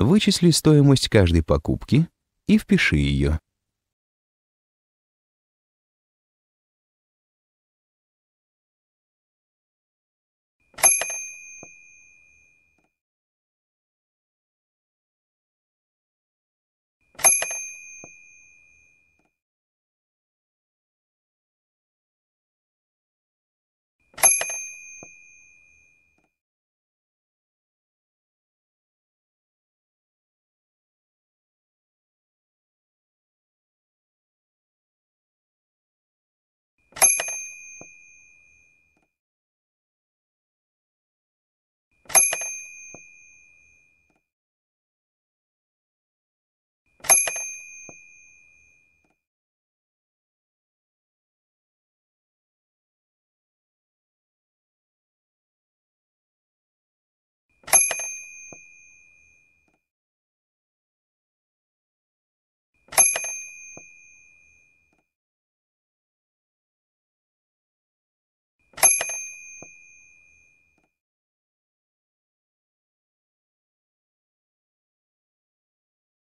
Вычисли стоимость каждой покупки и впиши ее.